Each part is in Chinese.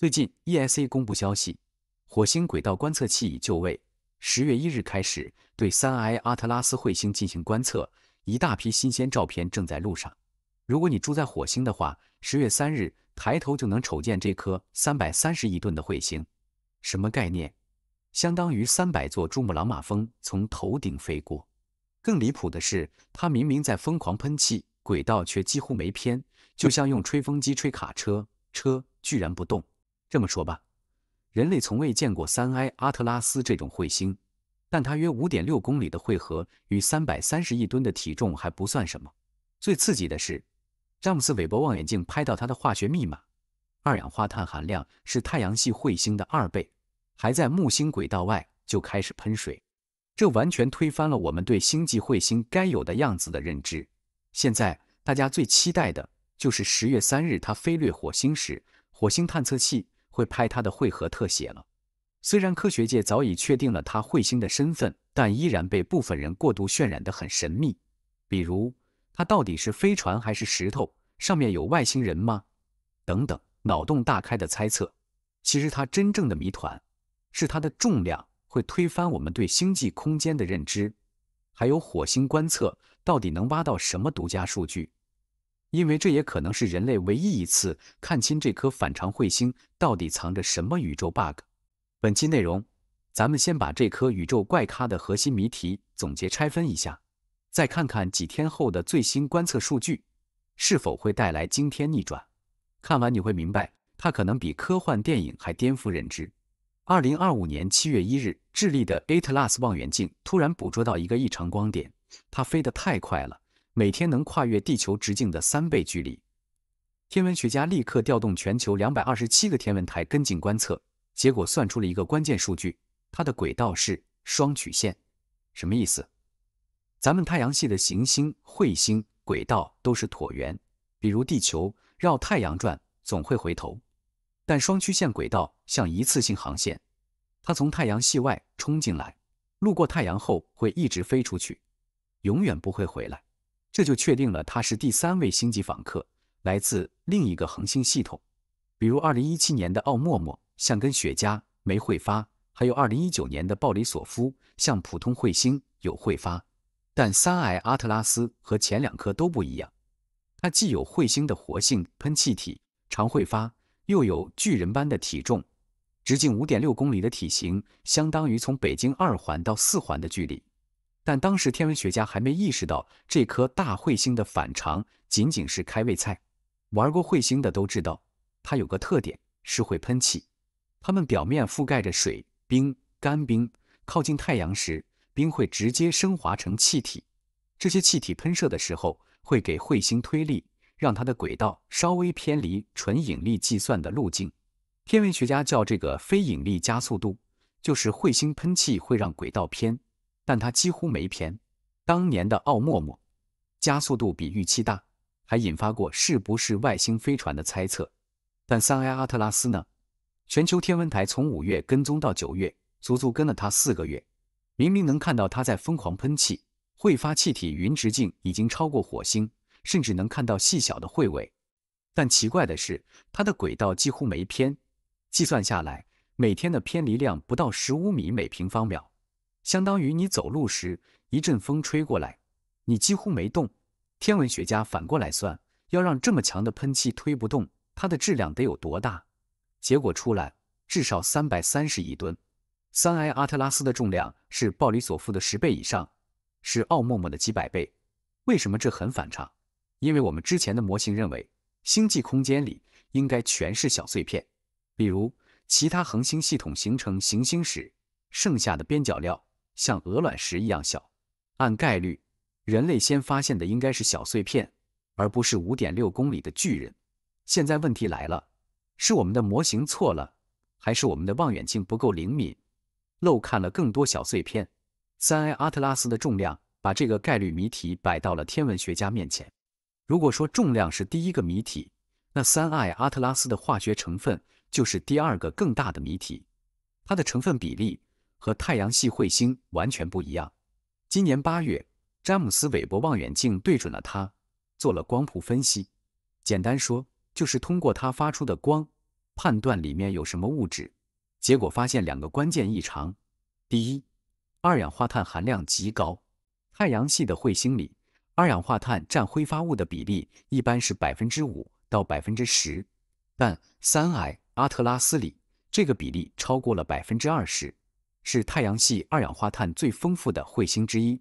最近，E S A 公布消息，火星轨道观测器已就位，十月一日开始对三 I 阿特拉斯彗星进行观测，一大批新鲜照片正在路上。如果你住在火星的话，十月三日抬头就能瞅见这颗三百三十亿吨的彗星，什么概念？相当于三百座珠穆朗玛峰从头顶飞过。更离谱的是，它明明在疯狂喷气，轨道却几乎没偏，就像用吹风机吹卡车，车居然不动。这么说吧，人类从未见过三 I 阿特拉斯这种彗星，但它约五点六公里的汇合与三百三十亿吨的体重还不算什么。最刺激的是，詹姆斯韦伯望远镜拍到它的化学密码，二氧化碳含量是太阳系彗星的二倍，还在木星轨道外就开始喷水，这完全推翻了我们对星际彗星该有的样子的认知。现在大家最期待的就是十月三日它飞掠火星时，火星探测器。会拍他的汇合特写了。虽然科学界早已确定了他彗星的身份，但依然被部分人过度渲染的很神秘。比如，它到底是飞船还是石头？上面有外星人吗？等等，脑洞大开的猜测。其实它真正的谜团是它的重量会推翻我们对星际空间的认知，还有火星观测到底能挖到什么独家数据。因为这也可能是人类唯一一次看清这颗反常彗星到底藏着什么宇宙 bug。本期内容，咱们先把这颗宇宙怪咖的核心谜题总结拆分一下，再看看几天后的最新观测数据是否会带来惊天逆转。看完你会明白，它可能比科幻电影还颠覆认知。二零二五年七月一日，智利的 Atlas 望远镜突然捕捉到一个异常光点，它飞得太快了。每天能跨越地球直径的三倍距离，天文学家立刻调动全球两百二十七个天文台跟进观测，结果算出了一个关键数据：它的轨道是双曲线。什么意思？咱们太阳系的行星、彗星轨道都是椭圆，比如地球绕太阳转总会回头，但双曲线轨道像一次性航线，它从太阳系外冲进来，路过太阳后会一直飞出去，永远不会回来。这就确定了，它是第三位星级访客，来自另一个恒星系统。比如，2017年的奥莫莫像根雪茄没挥发，还有2019年的鲍里索夫像普通彗星有挥发，但三矮阿特拉斯和前两颗都不一样。它既有彗星的活性喷气体常挥发，又有巨人般的体重，直径5.6公里的体型，相当于从北京二环到四环的距离。但当时天文学家还没意识到这颗大彗星的反常仅仅是开胃菜。玩过彗星的都知道，它有个特点是会喷气。它们表面覆盖着水冰、干冰，靠近太阳时，冰会直接升华成气体。这些气体喷射的时候会给彗星推力，让它的轨道稍微偏离纯引力计算的路径。天文学家叫这个非引力加速度，就是彗星喷气会让轨道偏。但它几乎没偏。当年的奥陌陌加速度比预期大，还引发过是不是外星飞船的猜测。但三 A 阿特拉斯呢？全球天文台从五月跟踪到九月，足足跟了它四个月。明明能看到它在疯狂喷气，彗发气体云直径已经超过火星，甚至能看到细小的彗尾。但奇怪的是，它的轨道几乎没偏，计算下来每天的偏离量不到十五米每平方秒。相当于你走路时一阵风吹过来，你几乎没动。天文学家反过来算，要让这么强的喷气推不动，它的质量得有多大？结果出来，至少三百三十亿吨。三埃阿特拉斯的重量是鲍里索夫的十倍以上，是奥默陌的几百倍。为什么这很反常？因为我们之前的模型认为，星际空间里应该全是小碎片，比如其他恒星系统形成行星时剩下的边角料。像鹅卵石一样小，按概率，人类先发现的应该是小碎片，而不是五点六公里的巨人。现在问题来了，是我们的模型错了，还是我们的望远镜不够灵敏，漏看了更多小碎片？三 I 阿特拉斯的重量把这个概率谜题摆到了天文学家面前。如果说重量是第一个谜题，那三 I 阿特拉斯的化学成分就是第二个更大的谜题，它的成分比例。和太阳系彗星完全不一样。今年八月，詹姆斯·韦伯望远镜对准了它，做了光谱分析。简单说，就是通过它发出的光，判断里面有什么物质。结果发现两个关键异常：第一，二氧化碳含量极高。太阳系的彗星里，二氧化碳占挥发物的比例一般是百分之五到百分之十，但三矮阿特拉斯里，这个比例超过了百分之二十。是太阳系二氧化碳最丰富的彗星之一。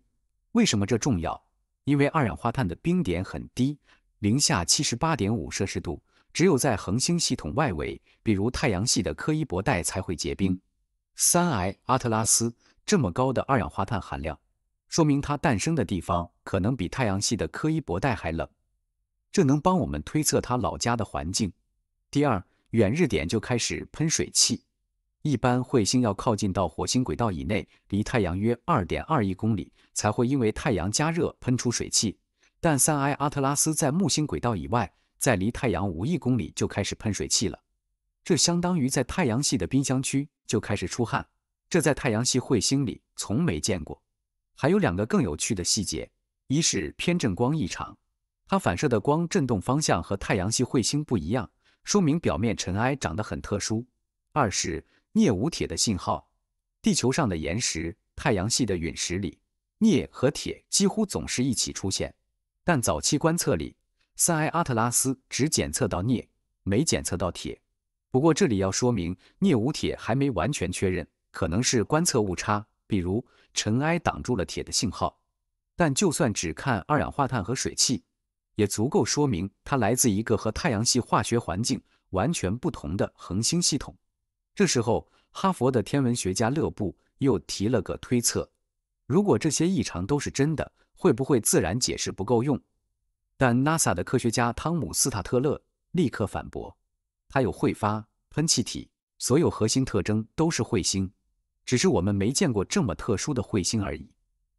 为什么这重要？因为二氧化碳的冰点很低，零下七十八点五摄氏度，只有在恒星系统外围，比如太阳系的柯伊伯带才会结冰。三癌阿特拉斯这么高的二氧化碳含量，说明它诞生的地方可能比太阳系的柯伊伯带还冷。这能帮我们推测它老家的环境。第二，远日点就开始喷水汽。一般彗星要靠近到火星轨道以内，离太阳约二点二亿公里才会因为太阳加热喷出水汽，但三 I 阿特拉斯在木星轨道以外，在离太阳五亿公里就开始喷水汽了，这相当于在太阳系的冰箱区就开始出汗，这在太阳系彗星里从没见过。还有两个更有趣的细节，一是偏振光异常，它反射的光振动方向和太阳系彗星不一样，说明表面尘埃长得很特殊；二是。镍无铁的信号，地球上的岩石、太阳系的陨石里，镍和铁几乎总是一起出现。但早期观测里，三埃阿特拉斯只检测到镍，没检测到铁。不过这里要说明，镍无铁还没完全确认，可能是观测误差，比如尘埃挡住了铁的信号。但就算只看二氧化碳和水汽，也足够说明它来自一个和太阳系化学环境完全不同的恒星系统。这时候，哈佛的天文学家勒布又提了个推测：如果这些异常都是真的，会不会自然解释不够用？但 NASA 的科学家汤姆·斯塔特勒立刻反驳：“它有彗发、喷气体，所有核心特征都是彗星，只是我们没见过这么特殊的彗星而已。”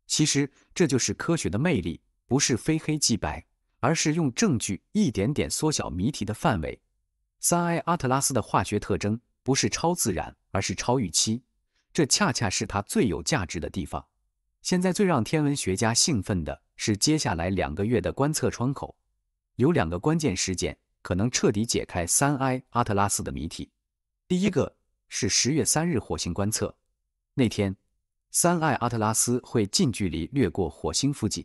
其实，这就是科学的魅力，不是非黑即白，而是用证据一点点缩小谜题的范围。三 I 阿特拉斯的化学特征。不是超自然，而是超预期，这恰恰是它最有价值的地方。现在最让天文学家兴奋的是，接下来两个月的观测窗口，有两个关键事件可能彻底解开三 I 阿特拉斯的谜题。第一个是十月三日火星观测，那天三 I 阿特拉斯会近距离掠过火星附近，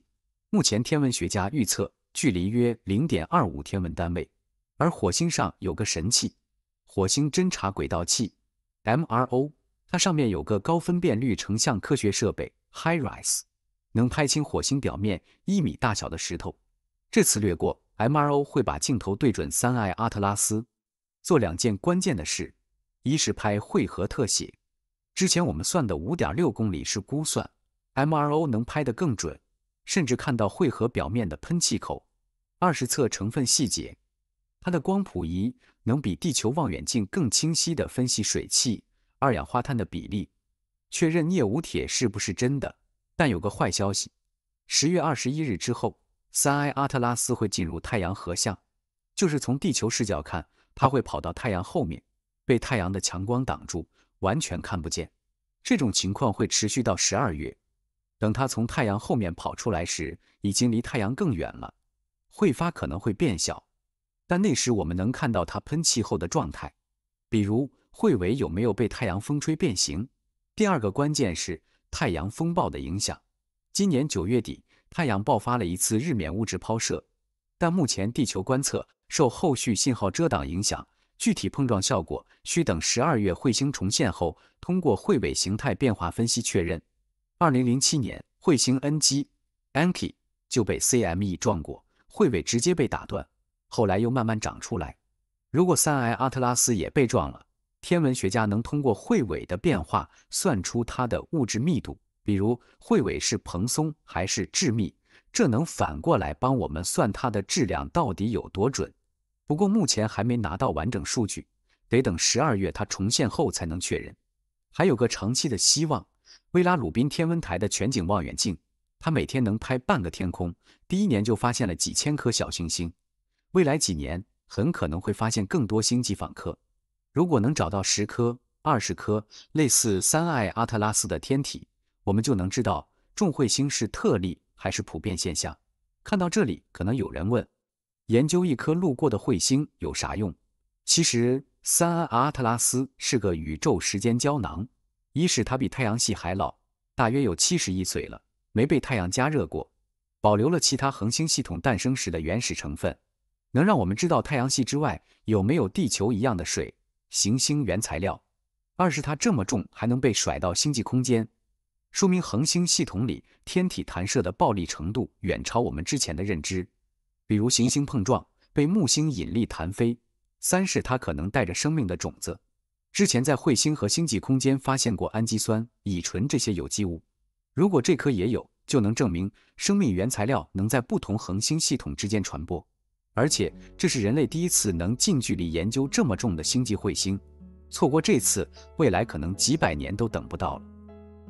目前天文学家预测距离约零点二五天文单位，而火星上有个神器。火星侦察轨道器 MRO，它上面有个高分辨率成像科学设备 HiRISE，能拍清火星表面一米大小的石头。这次掠过 MRO 会把镜头对准三爱阿特拉斯，做两件关键的事：一是拍汇合特写，之前我们算的五点六公里是估算，MRO 能拍得更准，甚至看到汇合表面的喷气口；二是测成分细节。它的光谱仪能比地球望远镜更清晰地分析水汽、二氧化碳的比例，确认镍五铁是不是真的。但有个坏消息：十月二十一日之后，三 I 阿特拉斯会进入太阳合相，就是从地球视角看，它会跑到太阳后面，被太阳的强光挡住，完全看不见。这种情况会持续到十二月，等它从太阳后面跑出来时，已经离太阳更远了，会发可能会变小。但那时我们能看到它喷气后的状态，比如彗尾有没有被太阳风吹变形。第二个关键是太阳风暴的影响。今年九月底，太阳爆发了一次日冕物质抛射，但目前地球观测受后续信号遮挡影响，具体碰撞效果需等十二月彗星重现后，通过彗尾形态变化分析确认。二零零七年，彗星 n g a n k e 就被 CME 撞过，彗尾直接被打断。后来又慢慢长出来。如果三癌阿特拉斯也被撞了，天文学家能通过彗尾的变化算出它的物质密度，比如彗尾是蓬松还是致密，这能反过来帮我们算它的质量到底有多准。不过目前还没拿到完整数据，得等十二月它重现后才能确认。还有个长期的希望，维拉鲁宾天文台的全景望远镜，它每天能拍半个天空，第一年就发现了几千颗小行星。未来几年很可能会发现更多星际访客。如果能找到十颗、二十颗类似三爱阿特拉斯的天体，我们就能知道重彗星是特例还是普遍现象。看到这里，可能有人问：研究一颗路过的彗星有啥用？其实，三爱阿特拉斯是个宇宙时间胶囊。一是它比太阳系还老，大约有七十亿岁了，没被太阳加热过，保留了其他恒星系统诞生时的原始成分。能让我们知道太阳系之外有没有地球一样的水行星原材料。二是它这么重还能被甩到星际空间，说明恒星系统里天体弹射的暴力程度远超我们之前的认知，比如行星碰撞被木星引力弹飞。三是它可能带着生命的种子，之前在彗星和星际空间发现过氨基酸、乙醇这些有机物，如果这颗也有，就能证明生命原材料能在不同恒星系统之间传播。而且，这是人类第一次能近距离研究这么重的星际彗星，错过这次，未来可能几百年都等不到了。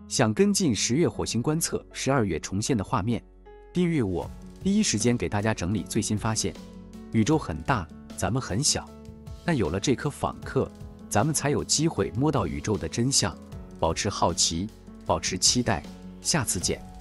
想跟进十月火星观测、十二月重现的画面，订阅我，第一时间给大家整理最新发现。宇宙很大，咱们很小，但有了这颗访客，咱们才有机会摸到宇宙的真相。保持好奇，保持期待，下次见。